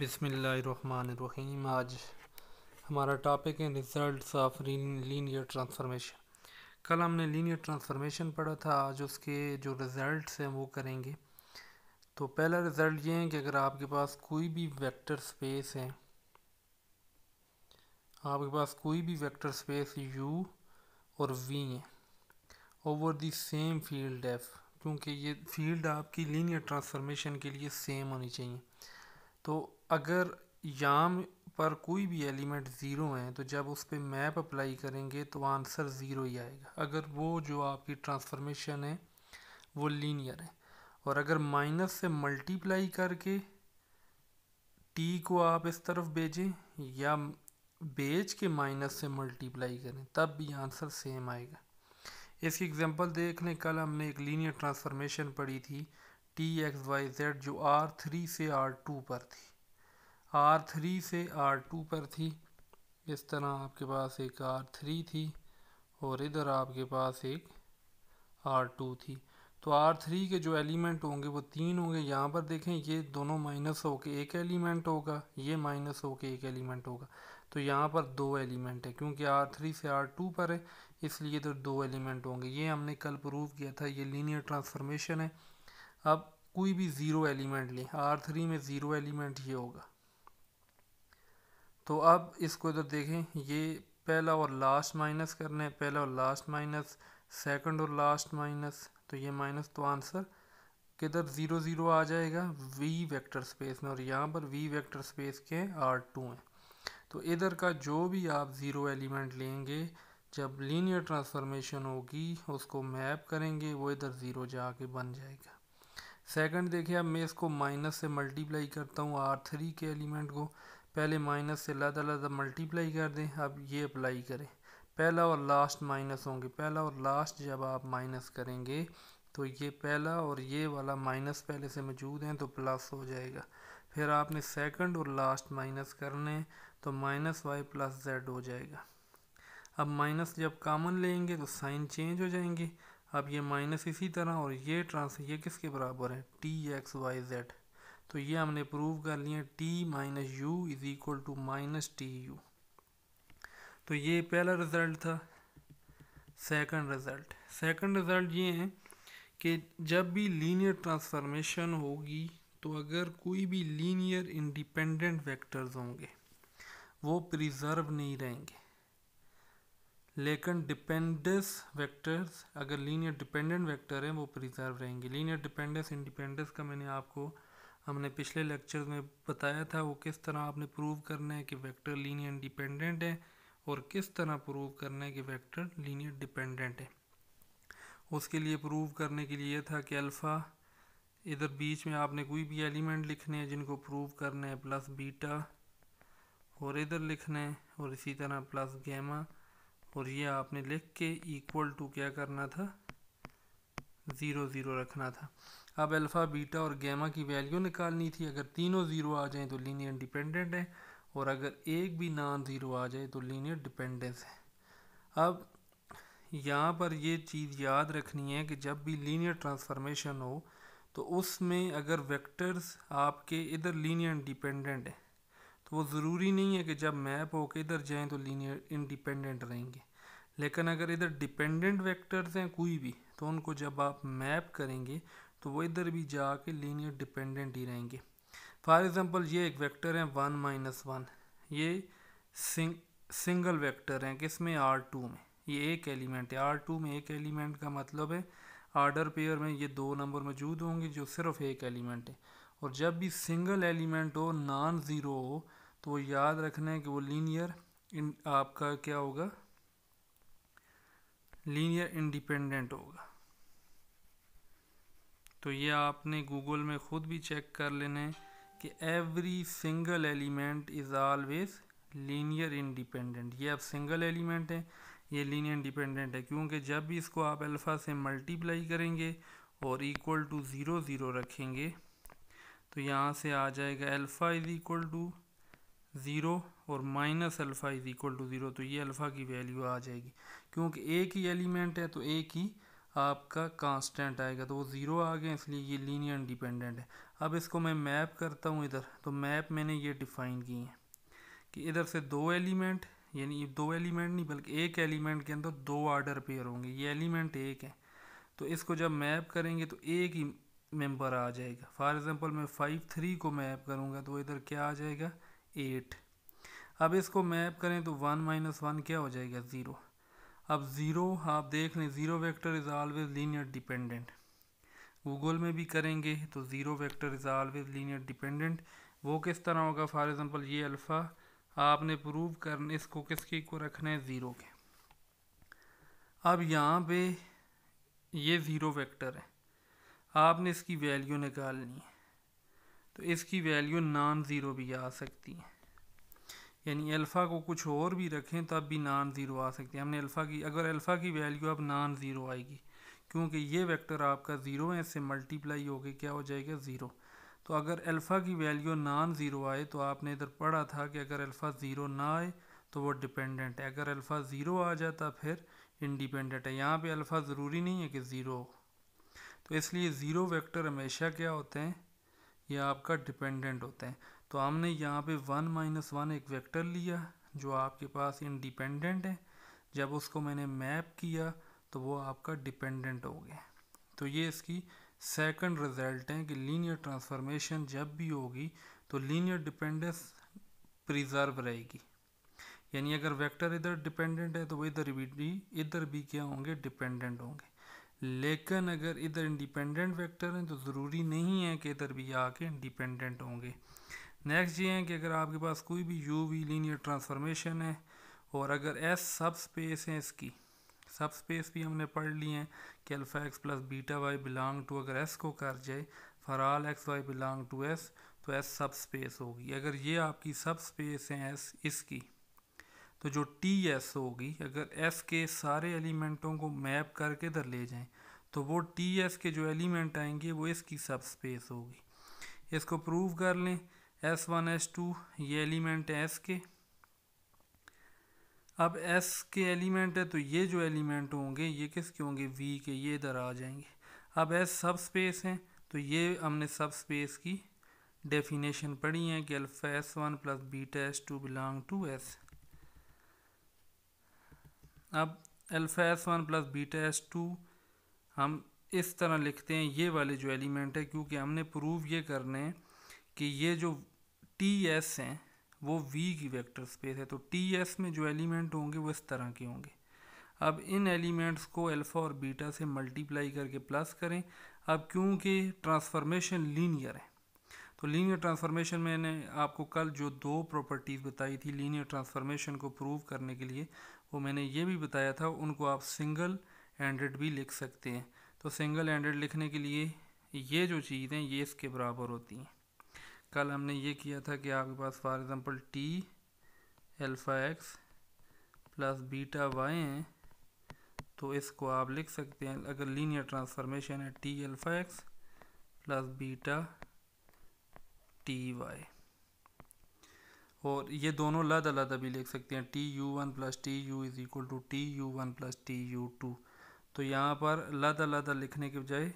बिसमीम आज हमारा टॉपिक है रिजल्ट्स ऑफ लीनियर ट्रांसफॉर्मेशन कल हमने लीनियर ट्रांसफॉर्मेशन पढ़ा था आज उसके जो रिज़ल्ट्स हैं वो करेंगे तो पहला रिज़ल्ट ये है कि अगर आपके पास कोई भी वेक्टर स्पेस है आपके पास कोई भी वेक्टर स्पेस यू और वी है over the same field F क्योंकि ये फील्ड आपकी लीनियर ट्रांसफॉर्मेशन के लिए सेम होनी चाहिए तो अगर याम पर कोई भी एलिमेंट ज़ीरो हैं तो जब उस पर मैप अप्लाई करेंगे तो आंसर ज़ीरो ही आएगा अगर वो जो आपकी ट्रांसफॉर्मेशन है वो लीनियर है और अगर माइनस से मल्टीप्लाई करके टी को आप इस तरफ भेजें या बेच के माइनस से मल्टीप्लाई करें तब भी आंसर सेम आएगा इसकी एग्जांपल देख लें कल हमने एक लीनियर ट्रांसफॉर्मेशन पढ़ी थी टी एक्स वाई जेड जो आर थ्री से आर टू पर थी आर थ्री से आर टू पर थी इस तरह आपके पास एक आर थ्री थी और इधर आपके पास एक आर टू थी तो आर थ्री के जो एलिमेंट होंगे वो तीन होंगे यहाँ पर देखें ये दोनों माइनस हो के एक एलिमेंट होगा ये माइनस हो के एक एलिमेंट होगा तो यहाँ पर दो एलिमेंट है क्योंकि आर थ्री से आर टू पर है इसलिए इधर तो दो एलिमेंट होंगे ये हमने कल प्रूव किया था ये लीनियर ट्रांसफॉर्मेशन है अब कोई भी ज़ीरो एलिमेंट लें आर थ्री में ज़ीरो एलिमेंट ये होगा तो अब इसको इधर देखें ये पहला और लास्ट माइनस करना है पहला और लास्ट माइनस सेकंड और लास्ट माइनस तो ये माइनस तो आंसर किधर ज़ीरो ज़ीरो आ जाएगा वी वेक्टर स्पेस में और यहाँ पर वी वेक्टर स्पेस के आर टू हैं तो इधर का जो भी आप ज़ीरो एलिमेंट लेंगे जब लीनियर ट्रांसफॉर्मेशन होगी उसको मैप करेंगे वो इधर ज़ीरो जाके बन जाएगा सेकंड देखिए अब मैं इसको माइनस से मल्टीप्लाई करता हूँ आर थ्री के एलिमेंट को पहले माइनस से लदा लदा मल्टीप्लाई कर दें अब ये अप्लाई करें पहला और लास्ट माइनस होंगे पहला और लास्ट जब आप माइनस करेंगे तो ये पहला और ये वाला माइनस पहले से मौजूद हैं तो प्लस हो जाएगा फिर आपने सेकंड और लास्ट माइनस करने तो माइनस वाई प्लस जेड हो जाएगा अब माइनस जब कामन लेंगे तो साइन चेंज हो जाएंगे अब ये माइनस इसी तरह और ये ट्रांस ये किसके बराबर है टी एक्स वाई जेड तो ये हमने प्रूव कर लिया T minus U is equal to minus T U तो ये पहला रिज़ल्ट था सेकंड रिज़ल्ट सेकंड रिज़ल्ट ये है कि जब भी लीनियर ट्रांसफॉर्मेशन होगी तो अगर कोई भी लीनियर इंडिपेंडेंट वेक्टर्स होंगे वो प्रिजर्व नहीं रहेंगे लेकिन डिपेंडेंस वेक्टर्स अगर लीनियर डिपेंडेंट वेक्टर हैं वो प्रिजर्व रहेंगे लीनियर डिपेंडेंस इंडिपेंडेंस का मैंने आपको हमने पिछले लेक्चर में बताया था वो किस तरह आपने प्रूव करना है कि वेक्टर लीनियर डिपेंडेंट है और किस तरह प्रूव करना है कि वेक्टर लीनियर डिपेंडेंट है उसके लिए प्रूव करने के लिए था कि अल्फ़ा इधर बीच में आपने कोई भी एलिमेंट लिखने हैं जिनको प्रूव करना है प्लस बीटा और इधर लिखना है और इसी तरह प्लस गैमा और ये आपने लिख के इक्वल टू क्या करना था ज़ीरो ज़ीरो रखना था अब अल्फ़ा बीटा और गैमा की वैल्यू निकालनी थी अगर तीनों ज़ीरो आ जाएँ तो लीनियर डिपेंडेंट है और अगर एक भी नॉन ज़ीरो आ जाए तो लीनियर डिपेंडेंस है अब यहाँ पर ये चीज़ याद रखनी है कि जब भी लीनियर ट्रांसफॉर्मेशन हो तो उसमें अगर वेक्टर्स आपके इधर लीनियर इंडिपेंडेंट हैं तो वो ज़रूरी नहीं है कि जब मैप हो के इधर जाएँ तो लीनियर इंडिपेंडेंट रहेंगे लेकिन अगर इधर डिपेंडेंट वेक्टर्स हैं कोई भी तो उनको जब आप मैप करेंगे तो वो इधर भी जाके लीनियर डिपेंडेंट ही रहेंगे फॉर एग्ज़ाम्पल ये एक वेक्टर है वन माइनस वन ये सिंग सिंगल वेक्टर हैं में आर टू में ये एक एलिमेंट है आर टू में एक एलिमेंट का मतलब है आर्डर पेयर में ये दो नंबर मौजूद होंगे जो सिर्फ एक एलिमेंट है और जब भी सिंगल एलिमेंट हो नॉन ज़ीरो हो तो याद रखना है कि वो लीनियर इन आपका क्या होगा लीनियर इंडिपेंडेंट होगा तो ये आपने गूगल में ख़ुद भी चेक कर लेना है कि every single element is always linear independent ये अब सिंगल एलिमेंट है ये लीनियर इंडिपेंडेंट है क्योंकि जब भी इसको आप अल्फ़ा से मल्टीप्लाई करेंगे और इक्वल टू ज़ीरो ज़ीरो रखेंगे तो यहाँ से आ जाएगा alpha is equal to zero और minus alpha is equal to zero तो ये अल्फ़ा की वैल्यू आ जाएगी क्योंकि एक ही एलिमेंट है तो एक ही आपका कांस्टेंट आएगा तो वो ज़ीरो आ गया इसलिए ये लीनियर इंडिपेंडेंट है अब इसको मैं मैप करता हूँ इधर तो मैप मैंने ये डिफ़ाइन की है कि इधर से दो एलिमेंट यानी दो एलिमेंट नहीं बल्कि एक एलिमेंट के अंदर दो आर्डर पेयर होंगे ये एलिमेंट एक है तो इसको जब मैप करेंगे तो एक ही मेम्बर आ जाएगा फॉर एग्ज़ाम्पल मैं फाइव थ्री को मैप करूँगा तो इधर क्या आ जाएगा एट अब इसको मैप करें तो वन माइनस वन क्या हो जाएगा ज़ीरो अब ज़ीरो आप देख लें zero vector is always linear dependent Google में भी करेंगे तो zero vector is always linear dependent वो किस तरह होगा फॉर एग्ज़ाम्पल ये अल्फ़ा आपने प्रूव करने इसको किसके को रखना है ज़ीरो के अब यहाँ पे ये ज़ीरो वेक्टर है आपने इसकी वैल्यू निकालनी है तो इसकी वैल्यू नॉन ज़ीरो भी आ सकती है यानी अल्फ़ा को कुछ और भी रखें तब भी नान ज़ीरो आ सकती है हमने अल्फ़ा की अगर अल्फ़ा की वैल्यू अब नान ज़ीरो आएगी क्योंकि ये वेक्टर आपका ज़ीरो है इससे मल्टीप्लाई होके क्या हो जाएगा ज़ीरो तो अगर अल्फ़ा की वैल्यू नान ज़ीरो आए तो आपने इधर पढ़ा था कि अगर अल्फ़ा ज़ीरो ना आए तो वो डिपेंडेंट है अगर अल्फ़ा ज़ीरो आ जाता फिर इंडिपेंडेंट है यहाँ पर अल्फ़ा ज़रूरी नहीं है कि ज़ीरो हो तो इसलिए ज़ीरो वैक्टर हमेशा क्या होते हैं ये आपका डिपेंडेंट होते हैं तो हमने यहाँ पे वन माइनस वन एक वेक्टर लिया जो आपके पास इंडिपेंडेंट है जब उसको मैंने मैप किया तो वो आपका डिपेंडेंट हो गया तो ये इसकी सेकंड रिजल्ट है कि लीनियर ट्रांसफॉर्मेशन जब भी होगी तो लीनियर डिपेंडेंस प्रिजर्व रहेगी यानी अगर वेक्टर इधर डिपेंडेंट है तो वो इधर भी इधर भी क्या होंगे डिपेंडेंट होंगे लेकिन अगर इधर इंडिपेंडेंट वेक्टर हैं तो ज़रूरी नहीं है कि इधर भी आके इंडिपेंडेंट होंगे नेक्स्ट ये हैं कि अगर आपके पास कोई भी यू वी लीनियर ट्रांसफॉर्मेशन है और अगर एस सब स्पेस है इसकी सब स्पेस भी हमने पढ़ ली हैं कि alpha X plus beta Y belong to अगर एस को कर जाए all X Y belong to S तो एस सब स्पेस होगी अगर ये आपकी सब स्पेस है एस इसकी तो जो टी एस होगी अगर एस के सारे एलिमेंटों को मैप करके इधर ले जाए तो वो टी एस के जो एलिमेंट आएंगे वो इसकी सब स्पेस होगी इसको प्रूव कर लें एस वन एस टू ये एलिमेंट है एस के अब एस के एलिमेंट है तो ये जो एलिमेंट होंगे ये किसके होंगे वी के ये इधर आ जाएंगे अब एस सब स्पेस हैं तो ये हमने सब स्पेस की डेफिनेशन पढ़ी है कि alpha S one plus beta S two belong to S अब alpha S one plus beta S two हम इस तरह लिखते हैं ये वाले जो एलिमेंट है क्योंकि हमने प्रूव ये करने हैं कि ये जो टी एस हैं वो वी की वेक्टर स्पेस है तो टी एस में जो एलिमेंट होंगे वो इस तरह के होंगे अब इन एलिमेंट्स को अल्फ़ा और बीटा से मल्टीप्लाई करके प्लस करें अब क्योंकि ट्रांसफॉर्मेशन लीनियर है तो लीनियर ट्रांसफॉर्मेशन मैंने आपको कल जो दो प्रॉपर्टीज़ बताई थी लीनियर ट्रांसफॉर्मेशन को प्रूव करने के लिए वो मैंने ये भी बताया था उनको आप सिंगल एंडेड भी लिख सकते हैं तो सिंगल एंडेड लिखने के लिए ये जो चीज़ें ये इसके बराबर होती हैं कल हमने ये किया था कि आपके पास for example T alpha X plus beta Y हैं तो इसको आप लिख सकते हैं अगर लीनियर ट्रांसफॉर्मेशन है T alpha X plus beta T Y और ये दोनों लद अलग भी लिख सकते हैं T U one plus T U is equal to T U one plus T U two तो यहाँ पर लद अलग लिखने के बजाय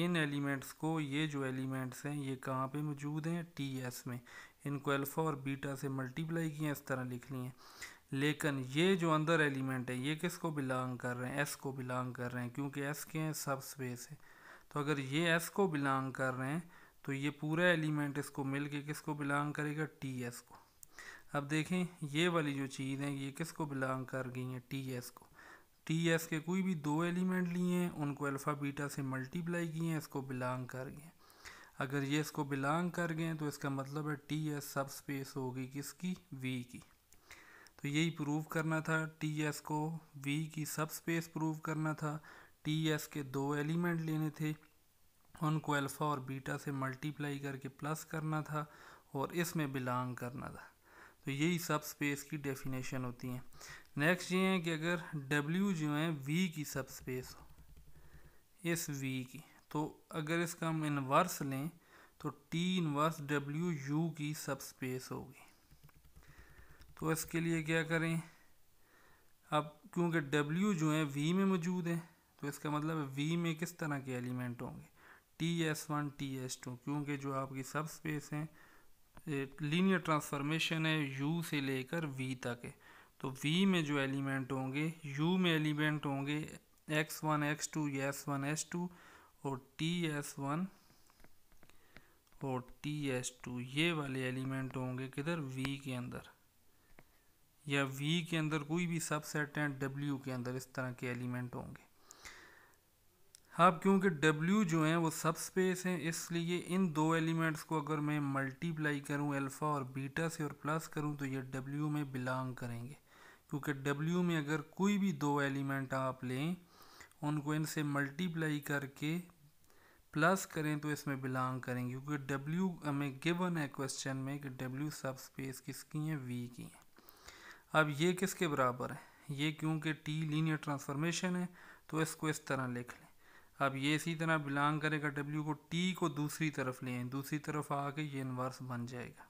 इन एलिमेंट्स को ये जो एलिमेंट्स हैं ये कहाँ पे मौजूद हैं टी एस में इनको अल्फ़ा और बीटा से मल्टीप्लाई किए इस तरह लिख लिए लेकिन ये जो अंदर एलिमेंट है ये किस को बिलोंग कर रहे हैं एस को बिलोंग कर रहे हैं क्योंकि एस के हैं सब स्पेस है तो अगर ये एस को बिलोंग कर रहे हैं तो ये पूरा एलिमेंट इसको मिल के किस को बिलोंग करेगा टी एस को अब देखें ये वाली जो चीज़ है ये किस को बिलोंग कर गई है टी एस को टी एस के कोई भी दो एलिमेंट लिए हैं उनको अल्फ़ा बीटा से मल्टीप्लाई किए हैं इसको बिलोंग कर गए अगर ये इसको बिलोंग कर गए तो इसका मतलब है टी एस सब स्पेस होगी किसकी वी की तो यही प्रूव करना था टी एस को वी की सब स्पेस प्रूव करना था टी एस के दो एलिमेंट लेने थे उनको अल्फ़ा और बीटा से मल्टीप्लाई करके प्लस करना था और इसमें बिलोंग करना था तो यही सब स्पेस की डेफिनेशन होती हैं नेक्स्ट ये है कि अगर W जो है V की सबस्पेस हो इस V की तो अगर इसका हम इनवर्स लें तो T इनवर्स W U की सबस्पेस होगी तो इसके लिए क्या करें अब क्योंकि W जो है V में मौजूद है तो इसका मतलब है V में किस तरह के एलिमेंट होंगे T S one T S two क्योंकि जो आपकी सब स्पेस हैं लीनियर ट्रांसफॉर्मेशन है यू से लेकर वी तक है तो वी में जो एलिमेंट होंगे यू में एलिमेंट होंगे X one X two S one S two और टी एस वन और टी एस टू ये वाले एलिमेंट होंगे किधर वी के अंदर या वी के अंदर कोई भी सबसेट हैं डब्ल्यू के अंदर इस तरह के एलिमेंट होंगे अब क्योंकि W जो हैं वो सब स्पेस हैं इसलिए इन दो एलिमेंट्स को अगर मैं मल्टीप्लाई करूं अल्फ़ा और बीटा से और प्लस करूं तो ये W में बिलोंग करेंगे क्योंकि डब्ल्यू में अगर कोई भी दो एलिमेंट आप लें उनको इनसे मल्टीप्लाई करके प्लस करें तो इसमें बिलोंग करेंगे क्योंकि डब्ल्यू हमें गिवन है क्वेश्चन में कि डब्ल्यू सब स्पेस किसकी है वी की है अब ये किसके बराबर है ये क्योंकि टी लीनियर ट्रांसफॉर्मेशन है तो इसको इस तरह लिख लें अब ये इसी तरह बिलोंग करेगा डब्ल्यू को टी को दूसरी तरफ लें दूसरी तरफ आके ये इन्वर्स बन जाएगा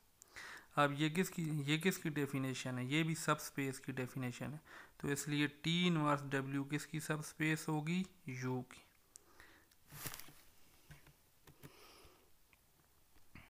अब ये किसकी ये किसकी डेफिनेशन है ये भी सब स्पेस की डेफिनेशन है तो इसलिए टी इनवर्स डब्ल्यू किसकी सब स्पेस होगी यू की